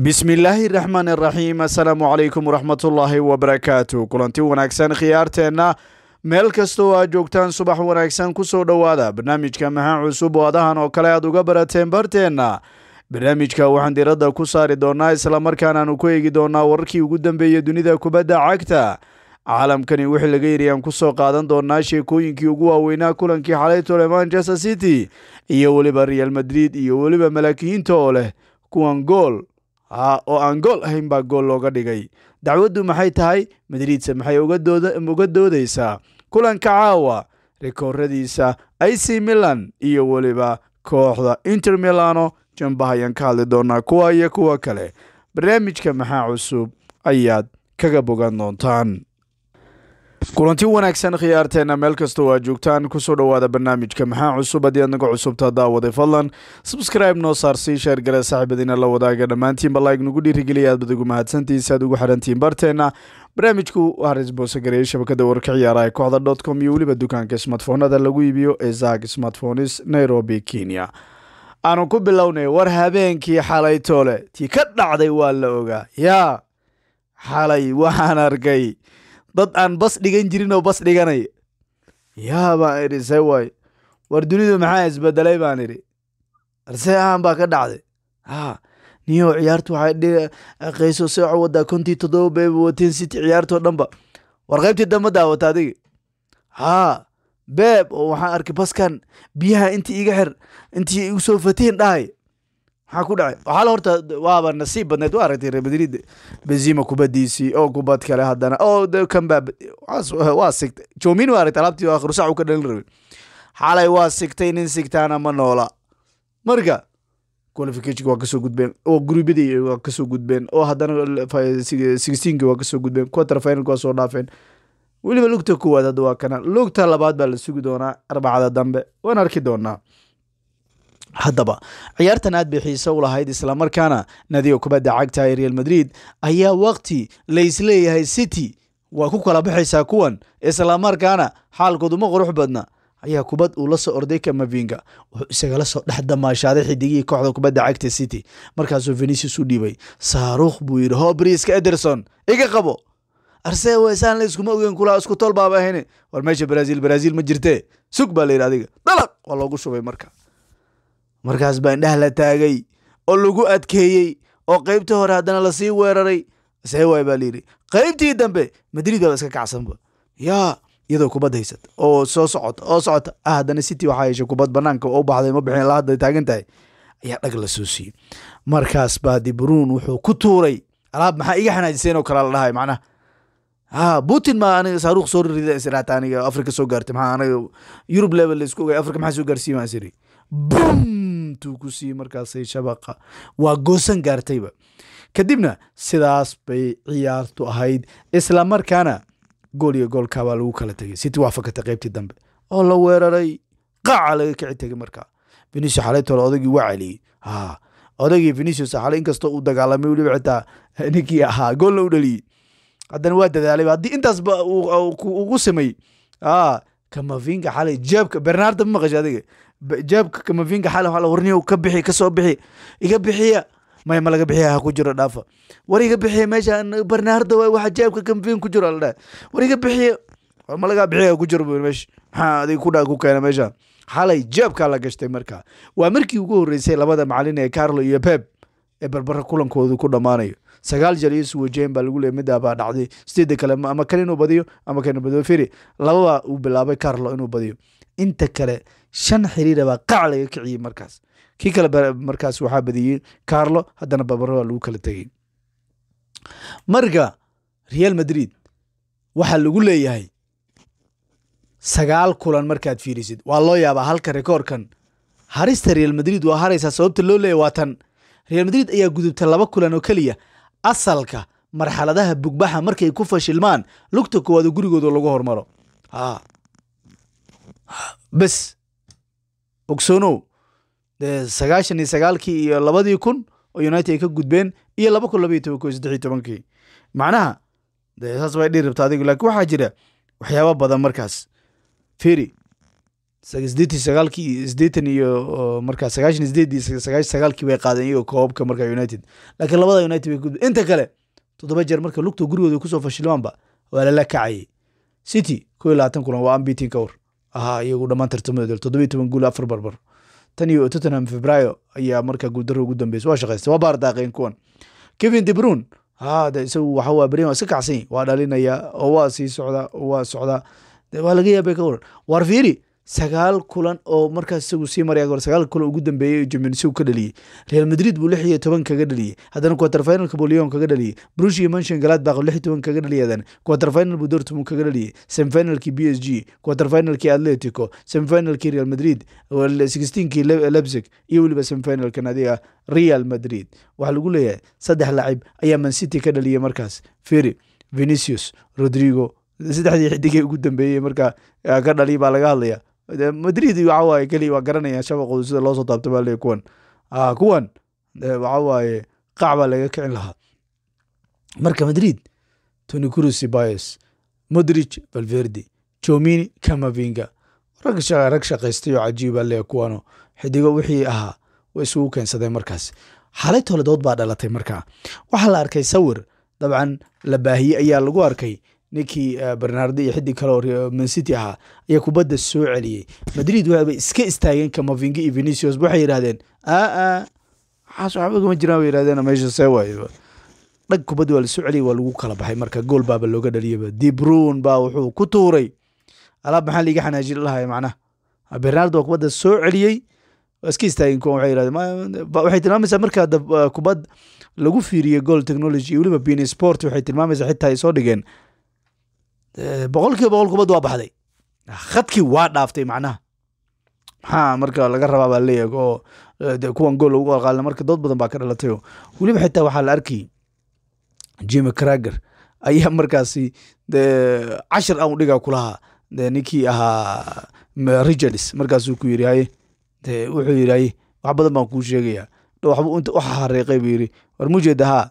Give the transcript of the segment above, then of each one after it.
bismillaahi raxmaan raxiim assalaamu calaykum waraxmatullaahi wabarakaatu kulanti wanaagsan khiyaarteenna meel kastoo aad joogtaan subax wanaagsan kusoo dhowaada barnaamijka maxaa cusub oo adahan oo kale aad uga barateen barteenna barnaamijka waxaan diradda ku saari doonnaa islamarkaan aanu ku eegi doonnaa wararkii ugu dambeeyey dunida kubadda cagta caalamkani wixii laga yiri aan kusoo qaadan doonaa sheekooyinkii ugu waaweynaa kulankii xalay tole manchester city iyo weliba real madrid iyo weliba malaakiyiinta oo leh kuwan gool Ah, oo aan gool ahayn baa gool looga dhigay dacwaddu maxay tahay madriidse maxay uga doodaysaa kulanka caawa rikooradiisa i c milan iyo weliba kooxda inter milano jambaha ayaan ka hadli doonaa kuwa iyo kuwa kale barnaamijka maxaa cusub ayaad kaga bogan doontaan kulanti wanaagsan khiyaarteenna meel kasta oo aad joogtaan kusoo dhowaada barnaamijka maxaa cusub haddii aad naga cusubta daawaday fadlan sabskraibe noo saar sii sheer gale saaxiibadiina la wadaaga dhammaantiinba laig nagu dhiirigeliya aad bad ugu mahadsantihiin si aad ugu xidhantihiin barteenna barnaamijku haris boosegareeye shabakada warka ciyaaraha ee kooxda dot com iyo weliba dukaanka smartfoonada lagu iibiyo ee zag smartphones nairobi kenya aanu ku bilownay war habeenkii xalay toole tii ka dhacday waa la ogaa yaa xalay waxaan arkay dad aan bas dhigan jirin oo bas dhiganaya yaa baan idhi se waayo war dunidu maxaa isbedelay baan idhi balse ahan baa ka dhacday ha niyow ciyaartu waxay ah, qeyso sooco wadaa kontii toddoba bayba wateen siti ciyaartoo dhanba war qaybtii dambe daawata adigi haa beeb oo waxaan arkay baskan biyaha intii iga xer intii igu soo fatiin dhahay maxaa ku dhacay waxaal horta waaba nasiib badneed u aragtay reer madrid benzima kubadiisii oo kubad kale haddana oo kambab waa sigtay joomin u aragtay alaabtii akhiru sac u ka dhalin rabin xalay waa sigtay nin sigtaana ma noola marka qualificationka waa kasoo gudbeen oo gurubyadii waa kasoo gudbeen oo haddana sixteenki waa kasoo gudbeen quarter finalka waa soo dhaafeen weliba lugta koowaad hadda waa kana lugta labaad baa la sugi doonaa arbacada dambe waan arki doonaa haddaba ciyaartan aad bay xiise u lahayd islamarkaana nadiga kubadda cagta ee real madrid ayaa waqti laysleeyahay city waa ku kala baxaysaa kuwan islamarkaana xaalkooduma qurux badna ayaa kubad uu la soo orday kamavinga wuxuu isagala soo dhex damaashaaday xidigihii kooxda kubadda cagta city markaasuu venicius u dhiibay saaruukh buu yidhi hoobriiska ederson iga qabo arse wesaan la ogeyn ogen kulaa isku tol ahayne war meesha brazil brazil ma jirtee sug baa la yidhi adiga dalaq waa loogu shubay marka markaas baan dheh la taagay oo lagu adkeeyey oo qaybtii hore haddana lasii weeraray see waay baa layidhi qaybtii dambe madrid baba iska kacsanba yaa iyadoo kubad haysata oo soo socota oo socota ah haddana city waxaa yeeshay kubad banaanka oo u baxday ma bixin lahadday taagan tahay ayaa dhag la soo siiyey markaas baa dibruun wuxuu ku tuuray alaab maxaa iga xanaajiseen oo kalaa la dhahay macnaha ha ah, putin ma aniga saaruuq soo rida israata aniga afrika soo gaartay maxaa aniga yurub level la isku ogay afrika maxaa soo gaarsiiye maan isiri bum intuu ku siiyey markaasay shabaqa waa goosan gaartayba kadibna sidaas bay ciyaartu ahayd isla markaana gool iyo goolkaabaa lagu kala tegay siti wax qaybtii dambe oo la weeraray qaaca laga kici tegay markaa venisia xalaytole odagii waa celiyey odaygii venicius xale inkastoo uu dagaalamay weliba xitaa ninkii ahaa goolna u dhaliyey haddana waa dadaalayba haddii intaasba ugu samey kamavinga xalay jeebka bernarda ma maqasha adiga jaabka kamavinga xal ala warniyow ka bixi kasoo bixi iga bixiya maya ma bixiya ha ku jiro dhaafa war iga bixiya meeshaan barnaarda waay waxa jaabka kamavinga ku jiro ala dhaha war iga bixiya ma bixiya ha ku jiro meesha maxaa adig kudhaa ku keena meesha xalay jaabkaa la gashtay markaa waa markii ugu horreysay labada macalin ee carlo iyo beb ee barbaro kulankoodu ku dhammaanayo sagaal jeer iyo suwajeyn baa lagu leeyay midaabaa dhacday sideeda kale ama kan inuu badiyo ama kan badiyo firi lababaa uu bilaabay carlo inuu badiyo inta kale shan xiriira baa laga kiciyey markaas kii kale markaas waxaa badiyey carlo haddana babaro lagu kala tegey marka real madrid waxaa lagu leeyahay sagaal kulan markaad fiirisid waa loo yaabaa halka rekoorkan harista real madrid waa haraysaa sababta loo leeyahy waa tan real madrid ayaa gudubta laba kulan oo keliya asalka marxaladaha bugbaxa markay ku fashilmaan lugta koowaado gurigooda lagu hormaro bes ogsoonow dee sagaashan iyo sagaalkii iyo labadii kun oo united ay ka gudbeen iyo laba kun labaiy tobanko saddexiy tobankii macnaha dee saas way dhihi rabta adigu laakiin waxaa jira waxyaaba badan markaas firi sideetii sagaalkii sideetan iyo markaa sagaashan sideed sagaashan sagaalkii bay qaadeen iyagoo koobka marka united laakiin labada united bay gudbeen inta kale toddoba jeer marka lugta gurigooda kusoo fashilaanba waa lala kacayay city ko iyo labaatan kulan waa ambitin ka war ahaa iyagu dhammaan tartamadooda toddobiy toban guul afar barbar tan iyo tottenham febrayo ayaa markaa guuldaro ugu dambeysa waa shaqeysta waa baardaaqeen kuwan kevin debrun hade isagu waxawaa beren waa iska kacsan yahi waa dhalinaya oo waa sii socdaa waa socdaa waa laga yaabay ka waran waar fiiri sagaal kulan oo markaas isagu sii maraya hore sagaal kulan ugu dambeeyey jumnsigu ka dhaliyey real madrid buu lix iyo toban kaga dhaliyey haddana quaterfinalka buu lyon kaga dhaliyey brushii mansion galadbaq lix iyo toban kaga dhaliyay haddana quaterfinal buu dortmund kaga dhaliyey semifinalkii b s g quaterfinalkii atletico semifinalkii real madrid sixteenkii lebzig iyo weliba semifinalkan adiga real madrid waxaa lagu leeyahay saddex lacib ayaa mancity ka dhaliyey markaas feri venicius rodrigo saddexdii xidigee ugu dambeeyey markaa ka dhaliy baa laga hadlaya madrid iyo waxawaaye keli waa garanayaan shabaqoodu sida loo soo taabto baa leey kuwan kuwan waxawaaye qac baa laga kicin lahaa marka madrid tony crusi bias modrich valverde jomini camavinga rag rag shaqaystayoo cajiiba leey kuwano xidigo wixii ahaa way isugu keensadeen markaas xalay toledood baa dhalatay markaa waxaa la arkay sawir dabcan la baahiyey ayaa lagu arkay ninkii eh, bernardi iyo xiddig kale mancity ahaa ayaa kubadda soo celiyey madrid waxbay iska istaageen kamavingi iyo venicius waxay yidhahdeen aa xaas waxba kama jiraan bay yidhahdeen meesha see waaye dhag kubadda waa la soo waa lagu kala baxay marka gool baaba looga dhaliyaba dibruun baa wuxuu ku tuuray alaab maxaa liiga xanaajin lahay macnaha ah, bernardo waa kubadda soo celiyey iska istaageen kuwan waxay yidhahdeen waxay tilmaamaysaa markaa ah, kubad lagu fiiriye goal technology iyo weliba bini sport waxay tilmaamaysaa xitaa ay soo dhigeen boqolkiiba boqol kubad waa baxday ah, khadkii waa dhaaftay macnaha maxaa marka laga rabaabaa leeyahay oo kuwan gool lagu qalqaalina marka dood badan baa ka dhalatay oo weliba xitaa waxaa la arkayay jimi crager ayaa markaasi de cashir aan u dhigaa kulahaa de ninkii ahaa richards markaasuu ku yiri haye wuxuu yiri wax badan baan kuu sheegayaa waxbu inta waxa hareeqay buu yiri war mujeeda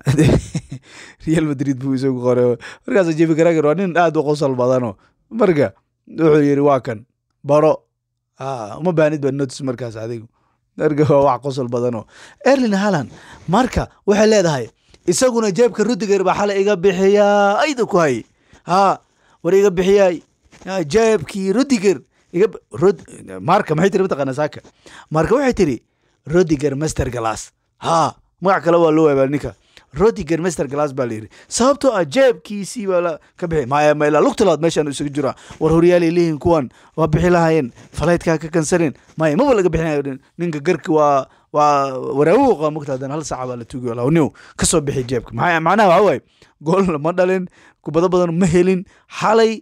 real madrid buu isagu qore markaas jebi karager waa nin aad u qosol badano marka wuxuu yiri waa kan baro ah, uma baanid ba notis markaas adigu marka waa wax qosol badano erlin halan marka waxay leedahay isaguna jeebka rudiger baa xala iga bixiyaa ayda ku hay ha ah, war iga bixiyaay ah, jeebkii rudiger marka maxay tiri mataqaanaa saaka marka waxay tiri rudiger master glass ha magac kale waa loo waabaa ninka rodiger master glass baa layidhi sababtoo ah jeebkiisii baa ka bixi mymla lugta laad meeshaan isugu jiraa war horyaalay leeyihin kuwan waa bixi lahayeen falaydkaa ka kansarin maya maba laga bixinayo ninka garki waa waa waraawuqa mugtaadan hal saaca baa la tugi wala new ka soo bixi jeebka ma macnaha waxa waaye goolna ma dhalin kubado badan ma helin xalay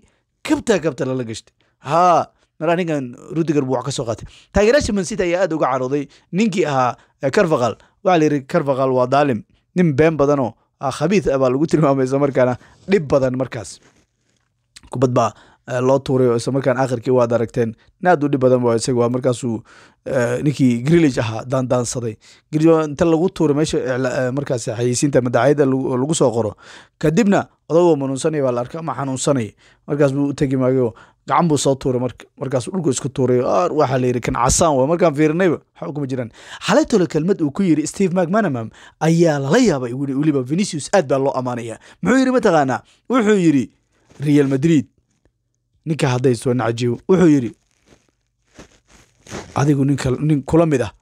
kabta kabta lala gashtay haa maraa ninkan rudiger buu wax ka soo qaatay taageeraasha mansita ayaa aad uga carooday ninkii ahaa eh, carvaqal waxaa la yidhi carvaqal waa daalim nin been badanoo ah, khabiid ah baa lagu tilmaamay islamarkaana dhib badan markaas kubad baa eh, loo tuuray oo islamarkaan akhirkii waad aragteen aad u dhib badan waa isaga waa markaasuu eh, ninkii grillage ahaa daandaansaday inta lagu tuuray meesha eh, markaas xayeysiinta madaxyada lagu soo qoro kadibna odagoo manuunsanaya baa la arka ama xanuunsanaya markaas buu u tegi maagayoo gacan buu soo tuuray marka markaasuu dhulku isku tuuray ah, waxaa layidhi kan casaan waa markaan fiirinayba waxba kuma jiraan xalaytole kelmad uu ku yiri steve macmanamam ayaa lala yaabay wili weliba venicius aad baa loo ammaanayaa muxuu yidhi mataqaanaa wuxuu yidhi real madrid ninka hadday soo nacajiyo wuxuu yidhi adigu ninka nin kula mid ah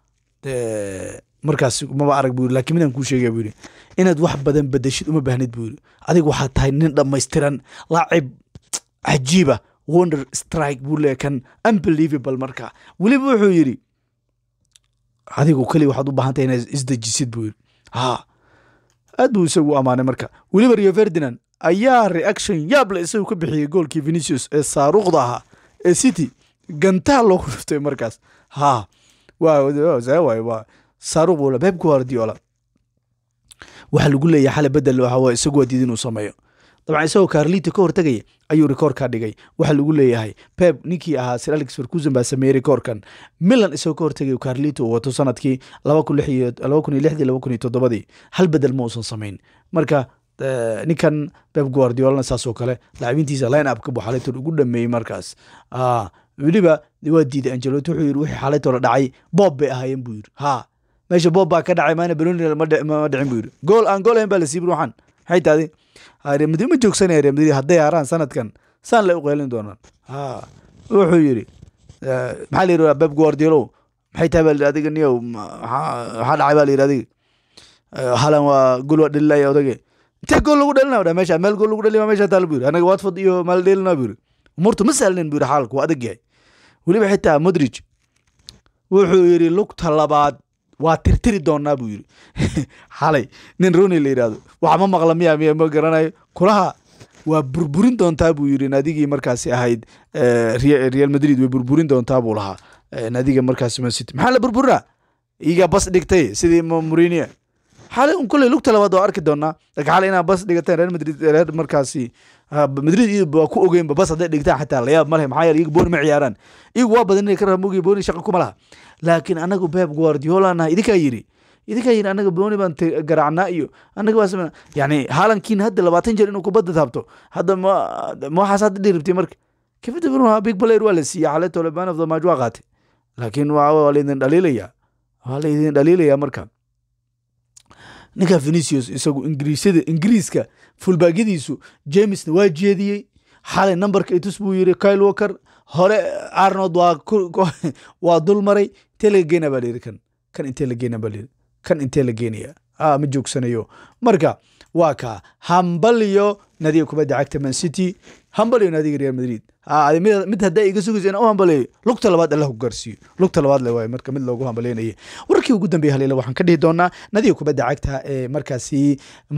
dee markaas maba arag buu lakin midaan kuu sheegaya buu yidhi inaad wax badan bedeshid uma baahnid buu yidhi adigu waxaad tahay nin dhammaystiran laacib cajiiba ah wonder strike buu leeya kan unbelievable marka weliba wuxuu yidhi adigu keliya waxaad u baahantay inaad isdejisid buu yidhi ha aad buu isagu ammaanay marka weliba rio ferdinand ayaa reaction yaable isagu ka bixiyey goolkii venicius ee saaruqda ahaa ee city gantaal loo dhuftay markaas ha waay saaruuq buu guardiola waxaa lagu leeyahay xale bedel waxa isagu waa diid inuu sameeyo dabcan isagoo kaarliita ka hortegaya ayuu rikoorkaa dhigay waxaa lagu leeyahay peb ninkii ahaa sir alex ferguson baa sameeyey rikoorkan milan isagoo ka hortegay kaarliita uu wato sanadkii dii hal bedel ma uusan samayn marka eh, ninkan peb guardiolana saasoo kale laacibintiisa line up ka buxaletor ugu dhameeyey markaas ah, weliba waa diiday angelot wuxuu yiri wixii xalaytoola dhacay boob bay ahaayeen buu yiri ha meesha boob baa ka dhacay maana benoni ma dhicin buu yiri gool aan gool ahayn baa la sii waxaan maxay remadrid ma joogsanaya remadrid hadday haaraan sanadkan saan la uqeelin doonaan wuxuu yidhi maxaa la yidhi beb guardioelo maxay tahay baa la yidhi adiga niyow maxaa dhacay baa la yidhi adiga halan waa gool waa dhalilaya odage intee gool lagu dhalina dha meesha meel gool lagu dhalina meesha taal bu yidhi anaga watford iyo maal dhalina bu yidhi umurtu ma sahlin bu yidhi xaalku waa adag yahay weliba xitaa modrij wuxuu yidhi lugta labaad waa tirtiri doonaa buu yiri xalay nin roni la yidhahdo wax ma maqla miya miya ma garanayo kulaha waa burburin doontaa buu yiri adigii markaasi ahayd eh, real madrid way burburin doontaa buu lahaa eh, adiga markaasi mancity maxaa la burburinaa iga bas dhigtay sidii murinia xalay un kuley lugta labaad waa arki doonaa laakiin inaa bas dhigateen real madrid eh, markaasi Ah, madrid iyo ku ogeynba bas hadday dhigtaan xataa layaab maleh maxaa yeele iyaga booni ma ciyaaraan iyagu waa badan inay ka ramogiyo booni shaqa kuma laha laakiin anagu beeb guardiola nahay idinkaa yidhi idinkaa yidhi anaga booni baan garaacnaa iyo anaga baa sameyna yacni haalankiin hadda labaatan jeer inuu kubadda taabto hadda ma ma waxaas hadda dhihi rabtay marka kevin de bruyne big player waa la siiyey xaletole man of the match waa qaatay laakiin waa laydin dhaliilaya waa laydin dhaliilaya marka ninka venicius isagu ingiriisada ingiriiska fulbaagyadiisu jamesna waa jeediyey xalay nambarka itus buu yiri kyle walker hore arnold waa dul maray intee laga geynaa baa layiri kan kan intee la geyna baa layiri kan intee la geenaya ah, ma joogsanayo marka waa kaa hambalyo nadiga kubadda cagta man city hambaleyn adiga real madrid ah, mid haddaa iga sugaysa inaan u hambaleeyo lugta labaad allah ku gaarsiiyo lugta labaad le waay marka mid loogu hambaleynayo wararkii ugu dambeeyey haliila waxaan ka dhihi doonaa nadiga kubadda cagta ee markaasi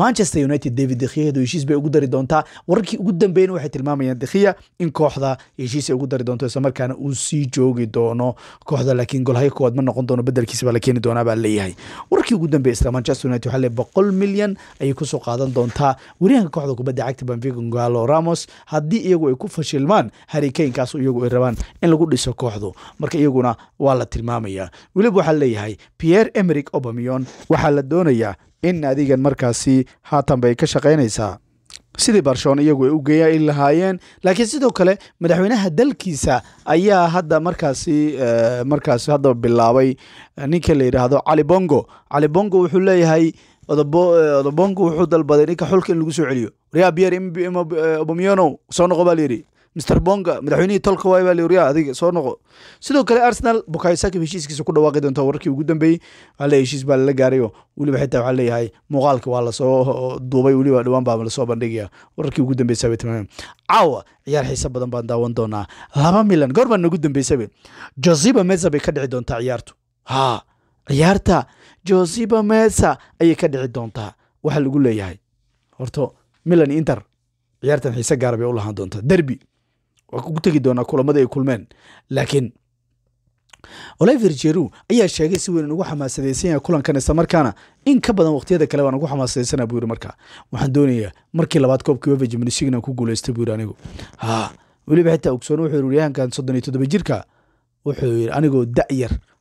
manchester united david dekhiyaadu heshiis bay ugu dari doontaa wararkii ugu dambeeyna waxay tilmaamayaan dekhiya in kooxda heshiis ay ugu dari doonto isla markaana uu sii joogi doono kooxda laakiin golhayo koowaad ma noqon doono bedelkiisa baa la keeni doonaa baa leeyahay wararkii ugu dambeeya isla manchester united waxaa le boqol milyan ayay kusoo qaadan doontaa wariyahanka kooxda kubadda cagta banfiga galo ramos had haddii iyagu ay ku fashilmaan harikaynkaas iyagu ay rabaan in lagu dhiso kooxdu marka iyaguna waa la tilmaamayaa weliba waxaa leeyahay pierre emeric obamion waxaa la doonayaa in adigan markaasi haatan bay ka shaqaynaysaa sidii barshoon iyagu ay u geeya ay lahaayeen laakiin sidoo kale madaxweynaha dalkiisa ayaa hadda markaasi eh, markaasi hadda bilaabay ninka la yidhaahdo cali bongo cali bongo wuxuu leeyahay odobonku eh, wuxuu dalbaday ninka xulka in lagu soo celiyo waryaa biyer obamyonow soo noqo baa layidhi mister bonga madaxweynihii tolka waay baa layidhi waryaa adiga soo noqo sidoo kale arsenal bukaysakib heshiiskiisa ku dhawaaqi doonta warkii ugu dambeeyey waxa leey heshiis baa lala gaarayo weliba xitaa waxaa leeyahay muuqaalka waa lasoo duubay weliba dhowaan baa lasoo bandhigaya wararkii ugu dambeysaba tilmaamay caawa ciyaar xiisa badan baan daawan doonaa laba milan goor baa nagu dambeysaba josiba meza bay ka dhici doontaa ciyaartu ha ciyaarta josiba mesa ayay ka dhici doontaa waxaa lagu leeyahay horto milan inter ciyaartan xiise gaara bay u lahaan doontaa derby waa ku tegi doonaa kulamadii ay kulmeen laakiin oliver jeru ayaa sheegay si weyn in xamaasadaysan yahay kulankan isla markaana in ka badan waqtiyada kale waan ugu xamaasadaysanaa buu yiri markaa waxaan doonayaa markii labaad koobkii wefa jimnis inaan ku guulaysta buu yiri anigu haa weliba xitaa ogsoon wuxuu yiri waryahankan soddon iyo toddoba jirka wuxuu yiri anigoo da'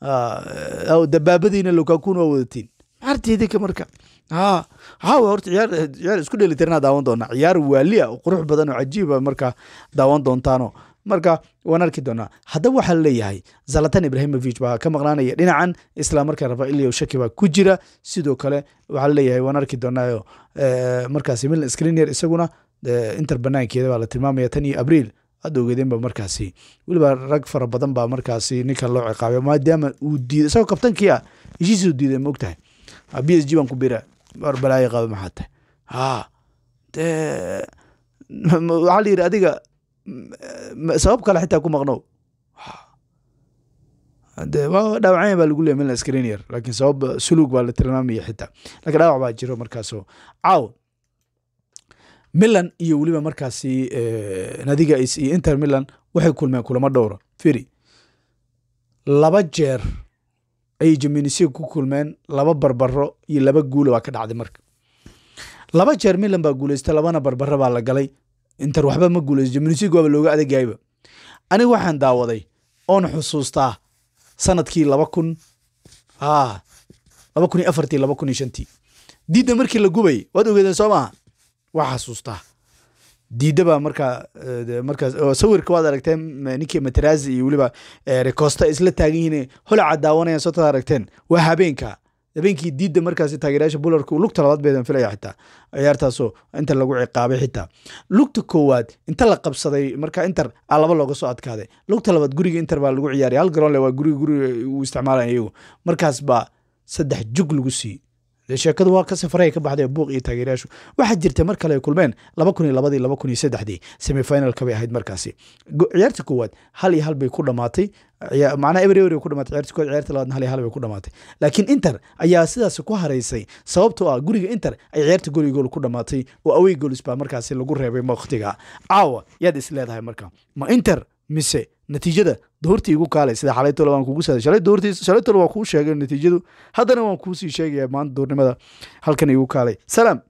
Ah, dabaabadiina lokakuna ah, ah, waa wadatiin caarteedika marka caawa horta ciyaar isku dheli tirnaa daawan doonaa ciyaar waalia qurux badan oo cajiiba markaa daawan doontaano marka waan arki doonaa haddaba waxaa laleeyahay zalatan ibrahimovic baa ka maqnaanaya dhinacan isla markaa rafailyo shaki baa ku jira sidoo kale waxaa laleeyahay waan arki doonaayo eh, markaas milan screnier isaguna eh, inter banaankeeda baa la tilmaamaya tan iyo abriil hadda ogeedeen markaasi weliba rag fara badan baa markaasi ninkan loo ciqaabay maadaama uu diiday isagoo kabtankii ah heshiisuu diiday ma ogtahay b s g baan ku bira war balaayo qaba maxaa tahay haa dee waxaa la yidhi adiga mm, eh, sabab kale xitaa ku maqnow de waa baa lagu leemin la screenyar laakiin sabab eh, sulug baa la tilmaamaya xitaa lakiin dhaawac baa jiro markaasoo caaw milan iyo weliba markaasi eh, nadiga iyo inter milan waxay kulmeen kulamo dhowra firi laba jeer ayay jaminisig ku kulmeen laba barbaro iyo laba guula baa ka dhacday marka laba jeer milan baa guulaysta labana barbaro baa la galay inter waxba ma guulaysto jaminisig waaba ah looga adagayba aniga waxaan daawaday oon xusuustaa sanadkii laba kun laba kun iyo afartii laba kun iyo shantii diidna markii la gubay waad ogeedeen soo maaha waa xasuustaa diidaba markaa markaas eh, sawirka waad aragteen ninkii materazi iyo weliba eh, recosta isla taagan yihiin holacaad daawanayaan sootad aragteen waa habeenka habeenkii diidda markaasi taageerayaasha bularku lugta labaad beedan filaya xitaa ciyaartaasoo inter lagu ciqaabay xitaa lugta koowaad inta la qabsaday marka inter alaba looga soo adkaaday lugta labaad guriga inter baa lagu ciyaaraya hal garoonle waa guriga guriga uu isticmaalan iyagu markaas baa saddex jug lagu siiyey sheekadu waa ka safaray ka baxday buuq iyo taageerayaashu waxaa jirta mar kale ay kulmeen laba kun iyo labadii laba kun iyo saddexdii semifinalka bay ahayd markaasi ciyaarta koowaad hal iyo hal bay ku dhamaatay macnaha eber ku dhamaatay ciyaarta koowaad ciyaarta labaadna hal iyo hal bay ku dhamaatay laakiin inter ayaa sidaas ku haraysay sababtoo ah guriga inter ay ciyaarta gool iyo gool ku dhamaatay oo awey goolis markaasi lagu reebay waqtiga caawa yaad is leedahay marka ma inter mise natiijada doortii igu kaalay sida xalaytolo waan kugu saada shalay doortii shalaytolo waa kuu sheegay natiijadu haddana waan kuusii sheegayaa maanta doornimada halkan igu kaalay salaam